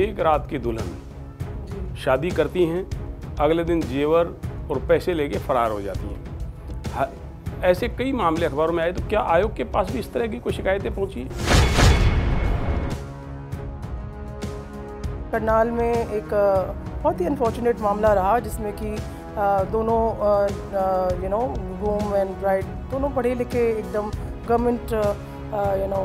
एक रात की दुल्हन शादी करती हैं अगले दिन जेवर और पैसे लेके फरार हो जाती हैं ऐसे कई मामले अखबारों में आए तो क्या आयोग के पास भी इस तरह की कोई शिकायतें पहुंची करनाल में एक बहुत ही अनफॉर्चुनेट मामला रहा जिसमें कि दोनों you know home and bride दोनों पढ़े लिखे एकदम गवर्नमेंट यू नो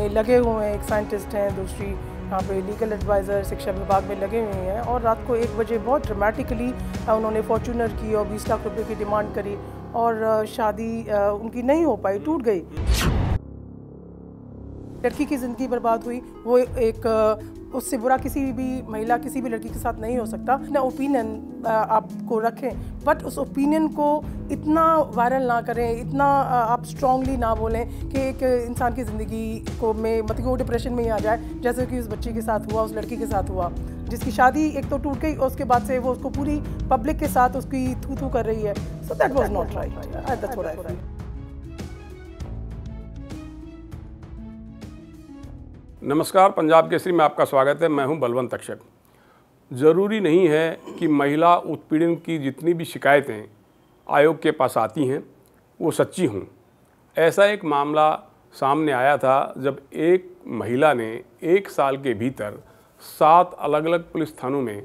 में लगे हुए हैं एक साइंटिस्ट हैं दूसरी यहाँ पे लीगल एडवाइज़र शिक्षा विभाग में लगे हुए हैं और रात को एक बजे बहुत ड्रामेटिकली उन्होंने फॉर्चूनर की और बीस लाख रुपए की डिमांड करी और शादी उनकी नहीं हो पाई टूट गई लड़की की ज़िंदगी बर्बाद हुई वो एक उससे बुरा किसी भी महिला किसी भी लड़की के साथ नहीं हो सकता ना ओपिनियन आपको रखें बट उस ओपिनियन को इतना वायरल ना करें इतना आप स्ट्रांगली ना बोलें कि एक इंसान की ज़िंदगी को में मतलब वो डिप्रेशन में ही आ जाए जैसे कि उस बच्ची के साथ हुआ उस लड़की के साथ हुआ जिसकी शादी एक तो टूट गई और उसके बाद से वो उसको पूरी पब्लिक के साथ उसकी थू थू कर रही है so that was not right नमस्कार पंजाब केसरी में आपका स्वागत है मैं हूं बलवंत तक्षक ज़रूरी नहीं है कि महिला उत्पीड़न की जितनी भी शिकायतें आयोग के पास आती हैं वो सच्ची हों ऐसा एक मामला सामने आया था जब एक महिला ने एक साल के भीतर सात अलग अलग पुलिस थानों में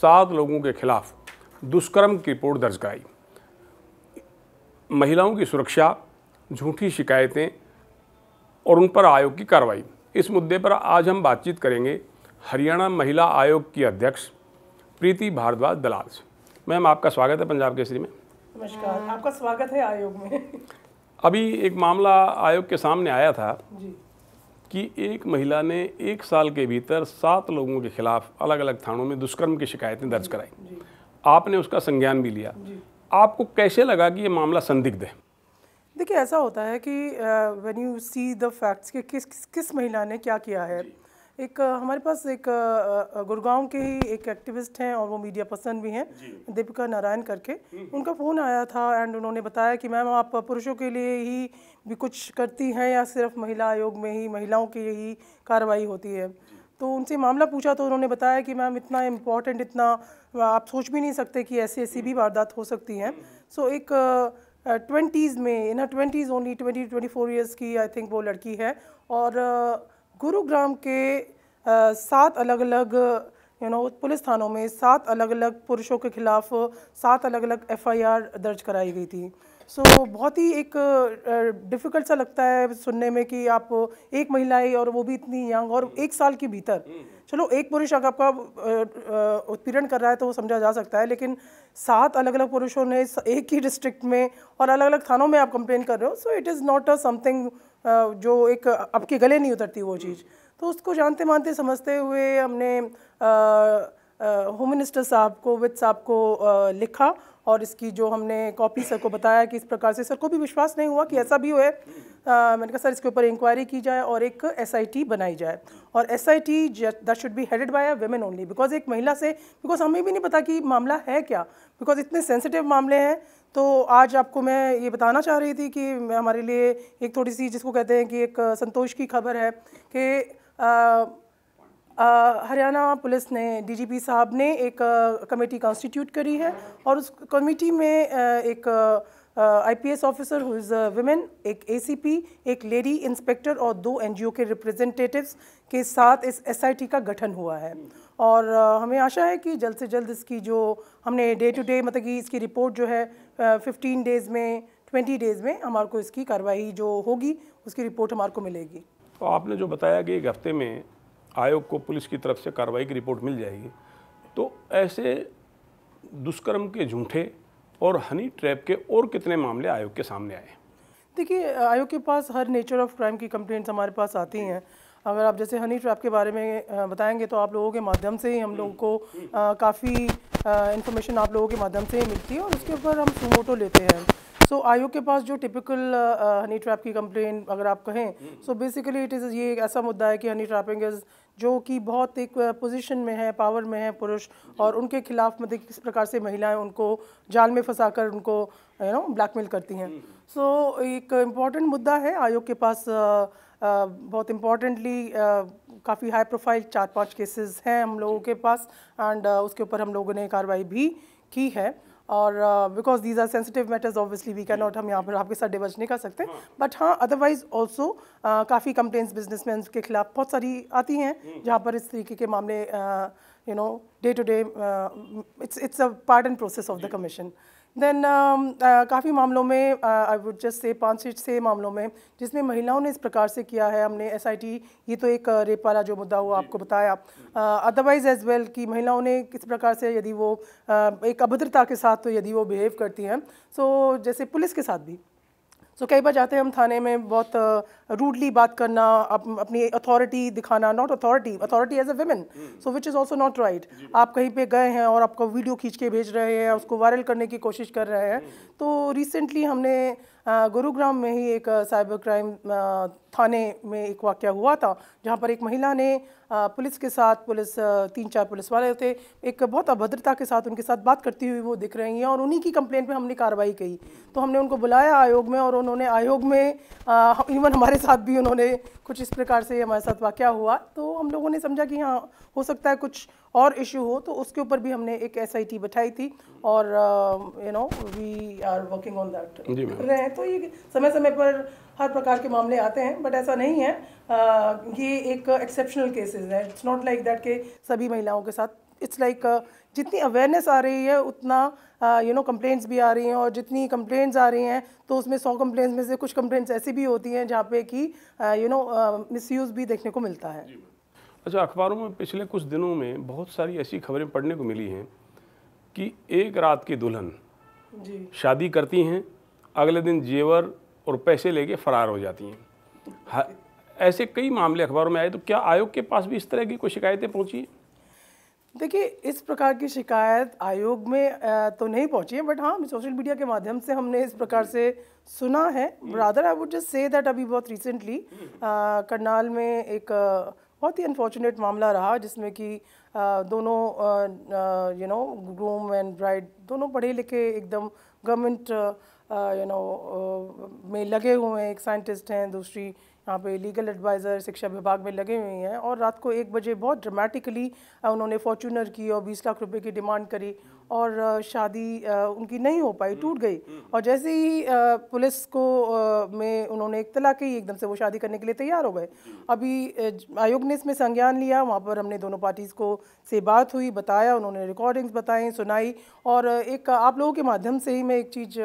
सात लोगों के खिलाफ दुष्कर्म की रिपोर्ट दर्ज कराई महिलाओं की सुरक्षा झूठी शिकायतें और उन पर आयोग की कार्रवाई इस मुद्दे पर आज हम बातचीत करेंगे हरियाणा महिला आयोग की अध्यक्ष प्रीति भारद्वाज दलाल से मैम आपका स्वागत है पंजाब केसरी में नमस्कार आपका स्वागत है आयोग में अभी एक मामला आयोग के सामने आया था जी कि एक महिला ने एक साल के भीतर सात लोगों के खिलाफ अलग अलग थानों में दुष्कर्म की शिकायतें दर्ज कराई आपने उसका संज्ञान भी लिया आपको कैसे लगा कि ये मामला संदिग्ध है देखिए ऐसा होता है कि when you see the facts कि किस किस, किस महिला ने क्या किया है एक हमारे पास एक गुड़गांव के ही एक एक्टिविस्ट हैं और वो मीडिया पर्सन भी हैं दीपिका नारायण करके हम्म। उनका फ़ोन आया था एंड उन्होंने बताया कि मैम आप पुरुषों के लिए ही भी कुछ करती हैं या सिर्फ महिला आयोग में ही महिलाओं की ही कार्रवाई होती है तो उनसे मामला पूछा तो उन्होंने बताया कि मैम इतना इम्पॉर्टेंट इतना आप सोच भी नहीं सकते कि ऐसी ऐसी भी हम्म। वारदात हो सकती हैं सो हम्म। so, एक ट्वेंटीज़ में in twenties only twenty twenty four years की आई थिंक वो लड़की है और गुरुग्राम के सात अलग अलग यू नो पुलिस थानों में सात अलग अलग पुरुषों के खिलाफ सात अलग अलग एफआईआर दर्ज कराई गई थी सो so, बहुत ही एक डिफ़िकल्ट सा लगता है सुनने में कि आप एक महिला ही और वो भी इतनी यंग और हम्म। एक साल के भीतर हम्म। चलो एक पुरुष अगर आपका उत्पीड़न कर रहा है तो वो समझा जा सकता है लेकिन सात अलग अलग पुरुषों ने एक ही डिस्ट्रिक्ट में और अलग अलग थानों में आप कंप्लेन कर रहे हो so it is not a something जो एक आपके गले नहीं उतरती वो चीज़ हम्म। तो उसको जानते मानते समझते हुए हमने होम मिनिस्टर साहब को विद साहब को आ, लिखा और इसकी जो हमने कॉपी सर को बताया कि इस प्रकार से सर को भी विश्वास नहीं हुआ कि ऐसा भी हुआ मैंने कहा सर इसके ऊपर इंक्वायरी की जाए और एक एस बनाई जाए और S I T that should be headed by a women only because एक महिला से बिकॉज हमें भी नहीं पता कि मामला है क्या बिकॉज इतने सेंसिटिव मामले हैं तो आज आपको मैं ये बताना चाह रही थी कि हमारे लिए एक थोड़ी सी जिसको कहते हैं कि एक संतोष की खबर है कि हरियाणा पुलिस ने डीजीपी साहब ने एक कमेटी कॉन्स्टिट्यूट करी है और उस कमेटी में एक IPS officer who is women एक एसीपी एक लेडी इंस्पेक्टर और दो एनजीओ के रिप्रेजेंटेटिव्स के साथ इस एसआईटी का गठन हुआ है और हमें आशा है कि जल्द से जल्द इसकी जो हमने डे टू डे मतलब कि इसकी रिपोर्ट जो है फिफ्टीन डेज़ में ट्वेंटी डेज़ में हमारे को इसकी कार्रवाई जो होगी उसकी रिपोर्ट हमारे को मिलेगी तो आपने जो बताया कि एक हफ्ते में आयोग को पुलिस की तरफ से कार्रवाई की रिपोर्ट मिल जाएगी तो ऐसे दुष्कर्म के झूठे और हनी ट्रैप के और कितने मामले आयोग के सामने आए देखिए आयोग के पास हर नेचर ऑफ क्राइम की कंप्लेंट्स हमारे पास आती हैं अगर आप जैसे हनी ट्रैप के बारे में बताएंगे तो आप लोगों के माध्यम से ही हम लोगों को काफ़ी इंफॉर्मेशन आप लोगों के माध्यम से ही मिलती है और उसके ऊपर हम सुमोटो लेते हैं सो so, आयोग के पास जो टिपिकल हनी ट्रैप की कंप्लेंट अगर आप कहें सो बेसिकली इट इज़ ये ऐसा मुद्दा है कि हनी ट्रैपिंग इज़ जो कि बहुत एक पोजीशन में है पावर में है पुरुष और उनके खिलाफ मतलब किस प्रकार से महिलाएं उनको जाल में फंसा कर उनको यू नो ब्लैकमेल करती हैं सो हम्म। so, एक इम्पॉर्टेंट मुद्दा है आयोग के पास आ, आ, बहुत इम्पॉर्टेंटली काफ़ी हाई प्रोफाइल चार पांच केसेस हैं हम लोगों के पास एंड उसके ऊपर हम लोगों ने कार्रवाई भी की है और because these are sensitive matters obviously we can not हम यहाँ पर आपके साथ डिवर्ज नहीं कर सकते बट हाँ अदरवाइज ऑल्सो काफ़ी कंप्लेंट्स बिजनेसमैन के खिलाफ बहुत सारी आती हैं हम्म। जहाँ पर इस तरीके के मामले uh, you know, day to day, uh, it's, it's a part and process of the commission. Then um, uh, uh, काफ़ी मामलों में आई वुड जस्ट से पाँच से छः मामलों में जिसमें महिलाओं ने इस प्रकार से किया है हमने एस ये तो एक uh, रेप वाला जो मुद्दा हुआ आपको बताया अदरवाइज एज वेल कि महिलाओं ने किस प्रकार से यदि वो uh, एक अभद्रता के साथ तो यदि वो बिहेव करती हैं सो so, जैसे पुलिस के साथ भी सो कई बार जाते हैं हम थाने में बहुत रूडली uh, बात करना अपनी अथॉरिटी दिखाना not authority authority as a women so which is also not right आप कहीं पे गए हैं और आपको वीडियो खींच के भेज रहे हैं उसको वायरल करने की कोशिश कर रहे हैं तो रिसेंटली हमने गुरुग्राम में ही एक साइबर क्राइम थाने में एक वाक्य हुआ था जहाँ पर एक महिला ने पुलिस के साथ पुलिस तीन चार पुलिस वाले थे एक बहुत अभद्रता के साथ उनके साथ बात करती हुई वो दिख रही हैं और उन्हीं की कंप्लेंट में हमने कार्रवाई की तो हमने उनको बुलाया आयोग में और उन्होंने आयोग में इवन हमारे साथ भी उन्होंने कुछ इस प्रकार से हमारे साथ वाक़ हुआ तो हम लोगों ने समझा कि हाँ हो सकता है कुछ और इशू हो तो उसके ऊपर भी हमने एक एस बैठाई थी और you know we are working on that रहे हैं तो ये समय समय पर हर प्रकार के मामले आते हैं बट ऐसा नहीं है uh, ये एक एक्सेप्शनल केसेस है इट्स नॉट लाइक दैट के सभी महिलाओं के साथ इट्स लाइक like, uh, जितनी अवेयरनेस आ रही है उतना यू नो कम्प्लेंट्स भी आ रही हैं और जितनी कम्प्लेंट्स आ रही हैं तो उसमें सौ कम्प्लेंट्स में से कुछ कम्प्लेंट्स ऐसी भी होती हैं जहाँ पे कि यू नो मिसयूज़ भी देखने को मिलता है अच्छा अखबारों में पिछले कुछ दिनों में बहुत सारी ऐसी खबरें पढ़ने को मिली हैं कि एक रात की दुल्हन जी। शादी करती हैं अगले दिन जेवर और पैसे लेके फरार हो जाती हैं ऐसे कई मामले अखबारों में आए तो क्या आयोग के पास भी इस तरह की कोई शिकायतें पहुंची देखिए इस प्रकार की शिकायत आयोग में तो नहीं पहुंची है बट हाँ सोशल मीडिया के माध्यम से हमने इस प्रकार से सुना है brother I would just say that अभी बहुत रिसेंटली करनाल में एक बहुत ही अनफॉर्चुनेट मामला रहा जिसमें कि दोनों you know groom and bride दोनों पढ़े लिखे एकदम गवर्नमेंट यू नो में लगे हुए हैं एक साइंटिस्ट हैं दूसरी यहाँ पे लीगल एडवाइज़र शिक्षा विभाग में लगे हुए हैं और रात को एक बजे बहुत ड्रामेटिकली उन्होंने फॉर्चूनर की और बीस लाख रुपए की डिमांड करी और शादी उनकी नहीं हो पाई टूट गई और जैसे ही पुलिस को में उन्होंने इतला की एकदम से वो शादी करने के लिए तैयार हो गए अभी आयोग ने इसमें संज्ञान लिया वहाँ पर हमने दोनों पार्टीज़ को से बात हुई बताया उन्होंने रिकॉर्डिंग्स बताई सुनाई और एक आप लोगों के माध्यम से ही मैं एक चीज़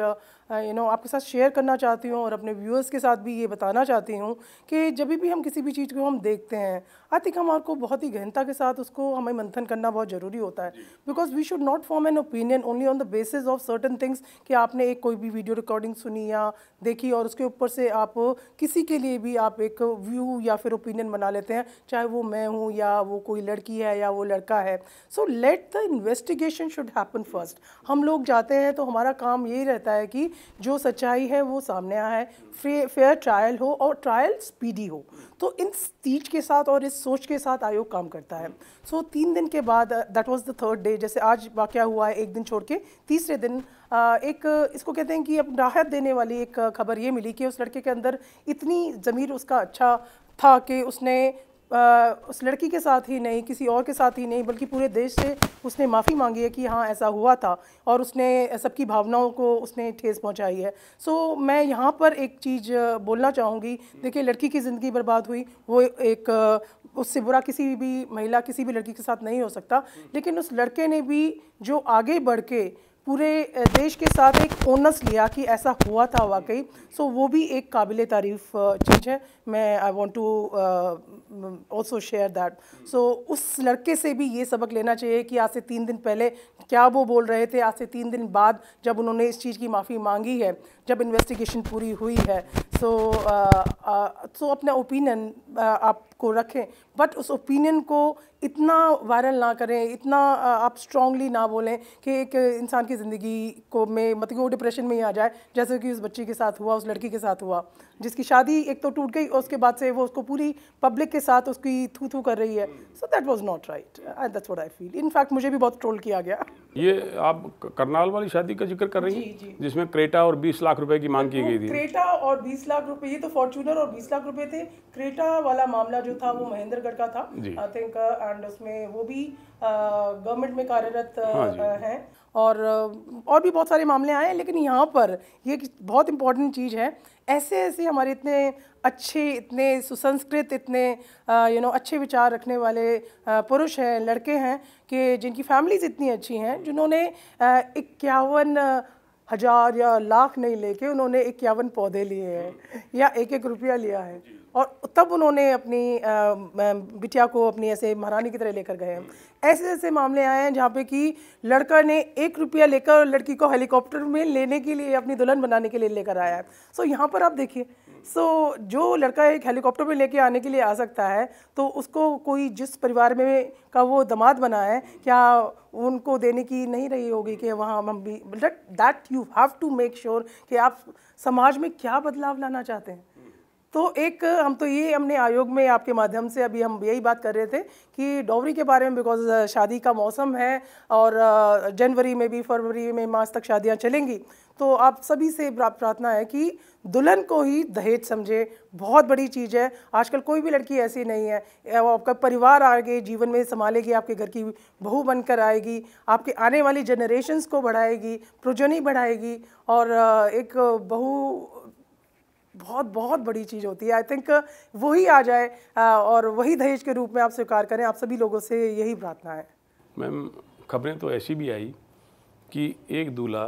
यू नो आपके साथ शेयर करना चाहती हूँ और अपने व्यूअर्स के साथ भी ये बताना चाहती हूँ कि जब भी हम किसी भी चीज़ को हम देखते हैं आई थिंक हमारे को बहुत ही गहनता के साथ उसको हमें मंथन करना बहुत ज़रूरी होता है because we should not form an opinion only on the basis of certain things कि आपने एक कोई भी वीडियो रिकॉर्डिंग सुनी या देखी और उसके ऊपर से आप किसी के लिए भी आप एक व्यू या फिर ओपिनियन बना लेते हैं चाहे वो मैं हूँ या वो कोई लड़की है या वो लड़का है so let the investigation should happen first हम लोग जाते हैं तो हमारा काम यही रहता है कि जो सच्चाई है वो सामने आए फेयर ट्रायल हो और ट्रायल स्पीडी हो तो इन तीज के साथ और इस सोच के साथ आयोग काम करता है सो so, तीन दिन के बाद that was the third day जैसे आज वाक़ हुआ है एक दिन छोड़ के तीसरे दिन uh, एक इसको कहते हैं कि अब राहत देने वाली एक खबर ये मिली कि उस लड़के के अंदर इतनी ज़मीर उसका अच्छा था कि उसने आ, उस लड़की के साथ ही नहीं किसी और के साथ ही नहीं बल्कि पूरे देश से उसने माफ़ी मांगी है कि हाँ ऐसा हुआ था और उसने सबकी भावनाओं को उसने ठेस पहुंचाई है सो मैं यहाँ पर एक चीज़ बोलना चाहूँगी देखिए लड़की की ज़िंदगी बर्बाद हुई वो एक उससे बुरा किसी भी महिला किसी भी लड़की के साथ नहीं हो सकता लेकिन उस लड़के ने भी जो आगे बढ़ के पूरे देश के साथ एक ओनस लिया कि ऐसा हुआ था वाकई सो so, वो भी एक काबिल तारीफ चीज़ है मैं I want to also share that so उस लड़के से भी ये सबक लेना चाहिए कि आज से तीन दिन पहले क्या वो बोल रहे थे आज से तीन दिन बाद जब उन्होंने इस चीज़ की माफ़ी मांगी है जब इन्वेस्टिगेशन पूरी हुई है सो सो uh, uh, अपना ओपिनियन uh, आपको रखें बट उस ओपिनियन को इतना वायरल ना करें इतना uh, आप स्ट्रांगली ना बोलें कि एक इंसान की ज़िंदगी को में मतलब वो डिप्रेशन में ही आ जाए जैसे कि उस बच्ची के साथ हुआ उस लड़की के साथ हुआ जिसकी शादी एक तो टूट गई और उसके बाद से वो उसको पूरी पब्लिक के साथ उसकी थू थू कर रही है so that was not right that's what I feel in fact मुझे भी बहुत ट्रोल किया गया ये आप करनाल वाली शादी का जिक्र कर रही हैं जिसमें क्रेटा और बीस लाख रुपए की मांग की गई थी क्रेटा और बीस लाख रुपए ये तो फॉर्चूनर और बीस लाख रुपए थे क्रेटा वाला मामला जो था वो महेंद्रगढ़ का था आई थिंक एंड उसमें वो भी गवर्नमेंट में कार्यरत हाँ हैं और और भी बहुत सारे मामले आए हैं लेकिन यहाँ पर ये बहुत इंपॉर्टेंट चीज़ है ऐसे ऐसे हमारे इतने अच्छे इतने सुसंस्कृत इतने यू नो अच्छे विचार रखने वाले पुरुष हैं लड़के हैं कि जिनकी फैमिलीज़ इतनी अच्छी हैं जिन्होंने इक्यावन हज़ार या लाख नहीं लेके उन्होंने इक्यावन पौधे लिए हैं या एक एक रुपया लिया है और तब उन्होंने अपनी बिटिया को अपनी ऐसे महारानी की तरह लेकर गए ऐसे ऐसे मामले आए हैं जहाँ पे कि लड़का ने एक रुपया लेकर लड़की को हेलीकॉप्टर में लेने के लिए अपनी दुल्हन बनाने के लिए लेकर आया है सो यहाँ पर आप देखिए सो जो लड़का एक हेलीकॉप्टर में लेके आने के लिए आ सकता है तो उसको कोई जिस परिवार में का वो दमाद बना है क्या उनको देने की नहीं रही होगी कि वहाँ हम भी that you have to make sure कि आप समाज में क्या बदलाव लाना चाहते हैं तो एक हम तो ये हमने आयोग में आपके माध्यम से अभी हम यही बात कर रहे थे कि डॉवरी के बारे में बिकॉज शादी का मौसम है और जनवरी में भी फरवरी में मार्च तक शादियाँ चलेंगी तो आप सभी से प्रार्थना है कि दुल्हन को ही दहेज समझे बहुत बड़ी चीज़ है आजकल कोई भी लड़की ऐसी नहीं है वो आपका परिवार आगे जीवन में संभालेगी आपके घर की बहू बनकर आएगी आपके आने वाली जनरेशन्स को बढ़ाएगी प्रोजनी बढ़ाएगी और एक बहू बहुत बहुत बड़ी चीज़ होती है आई थिंक uh, वही आ जाए uh, और वही दहेज के रूप में आप स्वीकार करें आप सभी लोगों से यही प्रार्थना है मैम खबरें तो ऐसी भी आई कि एक दूल्हा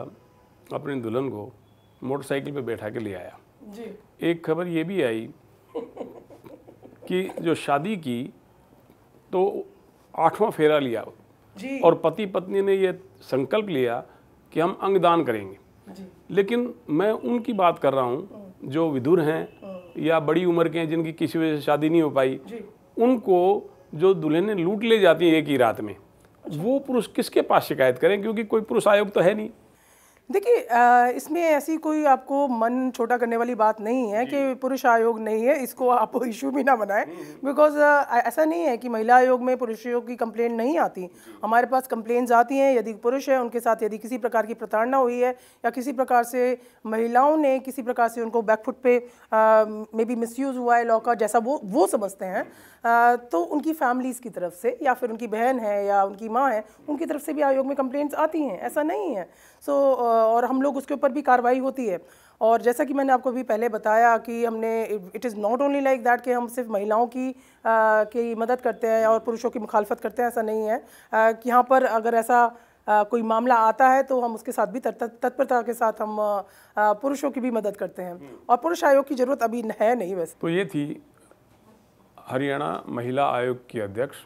अपने दुल्हन को मोटरसाइकिल पे बैठा के ले आया जी एक खबर ये भी आई कि जो शादी की तो आठवां फेरा लिया जी। और पति पत्नी ने यह संकल्प लिया कि हम अंगदान करेंगे लेकिन मैं उनकी बात कर रहा हूँ हम्म। जो विधुर हैं हाँ। या बड़ी उम्र के हैं जिनकी किसी वजह से शादी नहीं हो पाई उनको जो दुल्हनें लूट ले जाती हैं एक ही रात में अच्छा। वो पुरुष किसके पास शिकायत करें क्योंकि कोई पुरुष आयोग तो है नहीं देखिए इसमें ऐसी कोई आपको मन छोटा करने वाली बात नहीं है कि पुरुष आयोग नहीं है इसको आप इश्यू भी ना बनाएं बिकॉज हम्म, हम्म। ऐसा नहीं है कि महिला आयोग में पुरुषों की कंप्लेंट नहीं आती हमारे पास कंप्लेंट्स आती हैं यदि पुरुष है उनके साथ यदि किसी प्रकार की प्रताड़ना हुई है या किसी प्रकार से महिलाओं ने किसी प्रकार से उनको बैकफुट पे मे बी मिस हुआ है लॉ का जैसा वो वो समझते हैं तो उनकी फैमिलीज़ की तरफ से या फिर उनकी बहन है या उनकी माँ है उनकी तरफ से भी आयोग में कंप्लेंट्स आती हैं ऐसा नहीं है सो so, और हम लोग उसके ऊपर भी कार्रवाई होती है और जैसा कि मैंने आपको भी पहले बताया कि हमने it is not only like that कि हम सिर्फ महिलाओं की आ, की मदद करते हैं और पुरुषों की मुखालफत करते हैं ऐसा नहीं है आ, कि यहाँ पर अगर ऐसा आ, कोई मामला आता है तो हम उसके साथ भी तत्परता के साथ हम पुरुषों की भी मदद करते हैं और पुरुष आयोग की ज़रूरत अभी है नहीं वैसे तो ये थी हरियाणा महिला आयोग की अध्यक्ष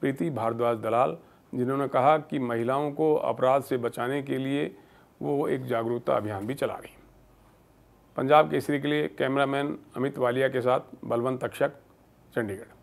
प्रीति भारद्वाज दलाल जिन्होंने कहा कि महिलाओं को अपराध से बचाने के लिए वो एक जागरूकता अभियान भी चला रही पंजाब केसरी के लिए कैमरामैन अमित वालिया के साथ बलवंत तक्षक चंडीगढ़